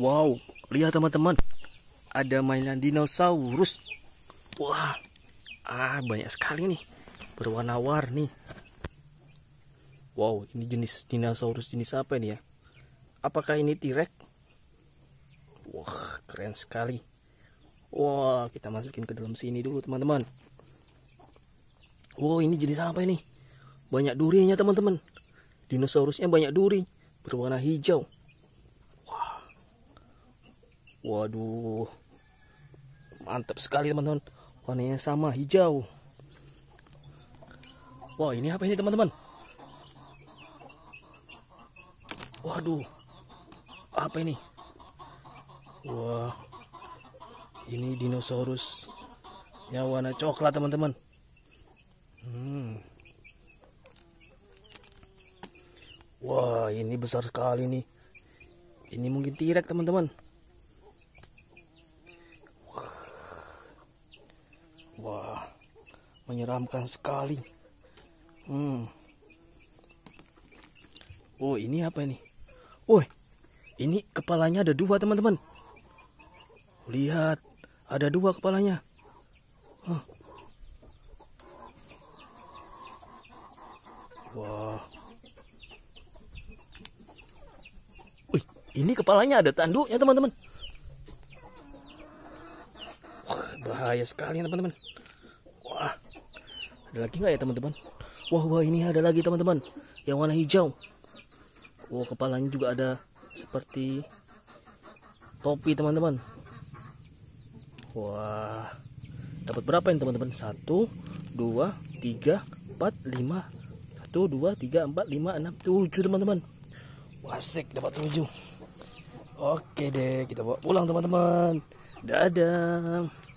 Wow, lihat teman-teman. Ada mainan dinosaurus. Wah, ah banyak sekali nih. Berwarna-warni. Wow, ini jenis dinosaurus jenis apa ini ya? Apakah ini T-Rex? Wah, keren sekali. Wah, kita masukin ke dalam sini dulu, teman-teman. Wow, ini jenis apa ini? Banyak durinya, teman-teman. Dinosaurusnya banyak duri, berwarna hijau waduh mantap sekali teman-teman warnanya sama hijau wah ini apa ini teman-teman waduh apa ini wah ini dinosaurus yang warna coklat teman-teman hmm. wah ini besar sekali nih ini mungkin tirek teman-teman menyeramkan sekali. Hmm. Oh, ini apa ini? Woi, ini kepalanya ada dua, teman-teman. Lihat, ada dua kepalanya. Huh. Wah. Wih, ini kepalanya ada tanduknya, teman-teman. Bahaya sekali, teman-teman. Ada lagi nggak ya teman-teman? Wah wah ini ada lagi teman-teman. Yang warna hijau. Wah kepalanya juga ada seperti topi teman-teman. Wah dapat berapa ini teman-teman? Satu, dua, tiga, empat, lima. Satu, dua, tiga, empat, lima, enam, tujuh teman-teman. Wasik dapat tujuh. Oke deh kita bawa pulang teman-teman. Dadah.